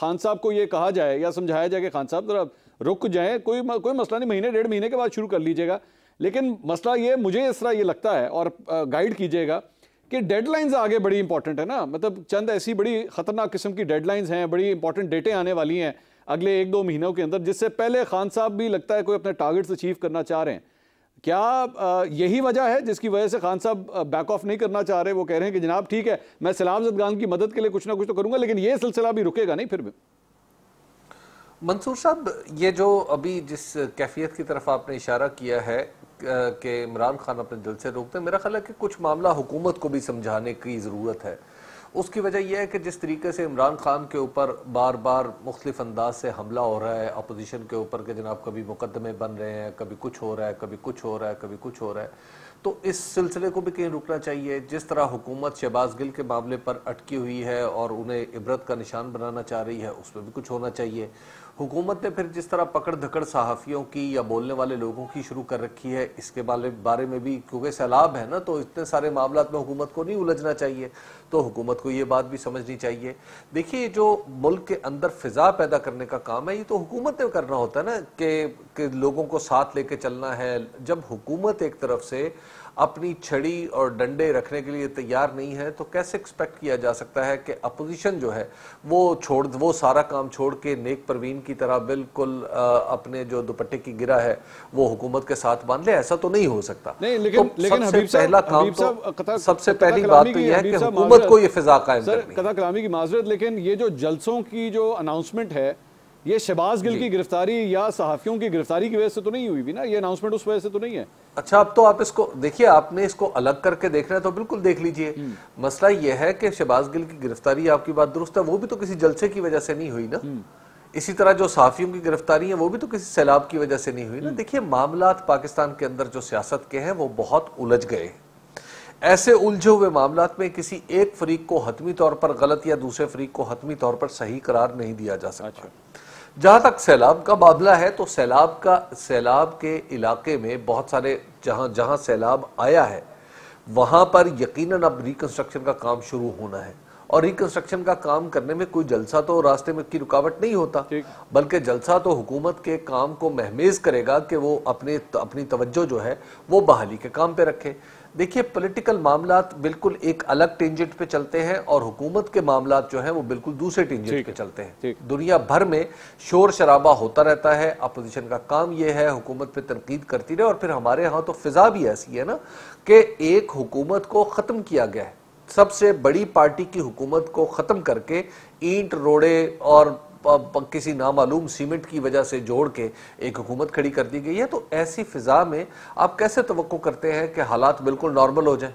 खान साहब को ये कहा जाए या समझाया जाए कि खान साहब जरा रुक जाए कोई कोई मसला नहीं महीने डेढ़ महीने के बाद शुरू कर लीजिएगा लेकिन मसला ये मुझे इस तरह ये लगता है और गाइड कीजिएगा कि डेडलाइंस आगे बड़ी इंपॉर्टेंट है ना मतलब चंद ऐसी बड़ी खतरनाक किस्म की डेडलाइंस हैं बड़ी इंपॉर्टेंट डेटें आने वाली हैं अगले एक दो महीनों के अंदर जिससे पहले खान साहब भी लगता है कोई अपने टारगेट्स अचीव करना चाह रहे हैं क्या यही वजह है जिसकी वजह से खान साहब बैक ऑफ नहीं करना चाह रहे वो कह रहे हैं कि जनाब ठीक है मैं सलाम जदगान की मदद के लिए कुछ ना कुछ तो करूंगा लेकिन ये सिलसिला भी रुकेगा नहीं फिर भी मंसूर साहब ये जो अभी जिस कैफियत की तरफ आपने इशारा किया है कि इमरान खान अपने दिल से रोकते हैं मेरा ख्याल है कि कुछ मामला हुकूमत को भी समझाने की ज़रूरत है उसकी वजह यह है कि जिस तरीके से इमरान खान के ऊपर बार बार मुख्तफ अंदाज से हमला हो रहा है अपोजिशन के ऊपर के जनाब कभी मुकदमे बन रहे हैं कभी कुछ हो रहा है कभी कुछ हो रहा है कभी कुछ हो रहा है तो इस सिलसिले को भी कहीं रुकना चाहिए जिस तरह हुकूमत शहबाज गिल के मामले पर अटकी हुई है और उन्हें इबरत का निशान बनाना चाह रही है उसमें भी कुछ होना चाहिए हुकूमत ने फिर जिस तरह पकड़ धकड़ सहाफ़ियों की या बोलने वाले लोगों की शुरू कर रखी है इसके बारे बारे में भी क्योंकि सैलाब है ना तो इतने सारे मामला में हुकूमत को नहीं उलझना चाहिए तो हुकूमत को ये बात भी समझनी चाहिए देखिए जो मुल्क के अंदर फिजा पैदा करने का काम है ये तो हुकूमत ने करना होता है ना कि कि लोगों को साथ लेके चलना है जब हुकूमत एक तरफ से अपनी छड़ी और डंडे रखने के लिए तैयार नहीं है तो कैसे एक्सपेक्ट किया जा सकता है कि अपोजिशन जो है वो छोड़ वो सारा काम छोड़ के नेक प्रवीण की तरह बिल्कुल आ, अपने जो दुपट्टे की गिरा है वो हुकूमत के साथ बांध ले ऐसा तो नहीं हो सकता नहीं लेकिन तो लेकिन सबसे पहला काम तो सबसे पहली बात तो यह है कि हुकूमत को ये फिजा कायम कथा कलामी की माजरत लेकिन ये जो जलसों की जो अनाउंसमेंट है ये शहबाज गिल की गिरफ्तारी या सहाफियों की गिरफ्तारी की वजह से तो नहीं हुई भी ना ये अनाउंसमेंट उस वजह से तो नहीं है अच्छा अब तो आप इसको देखिए आपने इसको अलग करके देखना है तो बिल्कुल देख लीजिए हम्म। मसला यह है कि शहबाज गिल की गिरफ्तारी आपकी बात दुरुस्त है वो भी तो किसी जलसे की वजह से नहीं हुई ना हम्म। इसी तरह जो साफियों की गिरफ्तारी है वो भी तो किसी सैलाब की वजह से नहीं हुई ना हम्म। देखिए मामला पाकिस्तान के अंदर जो सियासत के हैं वो बहुत उलझ गए ऐसे उलझे हुए मामला में किसी एक फरीक को हतमी तौर पर गलत या दूसरे फरीक को हतमी तौर पर सही करार नहीं दिया जा सकता अच्छा। जहाँ तक सैलाब का मामला है तो सैलाब का सैलाब के इलाके में बहुत सारे जहाँ जहाँ सैलाब आया है वहाँ पर यकीनन अब रिकन्स्ट्रक्शन का काम शुरू होना है और रिकन्स्ट्रक्शन का काम करने में कोई जलसा तो रास्ते में की रुकावट नहीं होता बल्कि जलसा तो हुकूमत के काम को महमेज करेगा कि वो अपने अपनी तवज्जो जो है वो बहाली के काम पे रखे देखिए पॉलिटिकल मामला बिल्कुल एक अलग टेंजेंट पे चलते हैं और हुकूमत के मामला जो है वो बिल्कुल दूसरे टेंजेंट पे चलते हैं दुनिया भर में शोर शराबा होता रहता है अपोजिशन का काम ये है हुकूमत पे तनकीद करती रहे और फिर हमारे यहाँ तो फिजा भी ऐसी है ना कि एक हुकूमत को ख़त्म किया गया है सबसे बड़ी पार्टी की हुकूमत को ख़त्म करके ईंट रोड़े और किसी नामालूम सीमेंट की वजह से जोड़ के एक हुकूमत खड़ी कर दी गई है तो ऐसी फिजा में आप कैसे तो करते हैं कि हालात बिल्कुल नॉर्मल हो जाए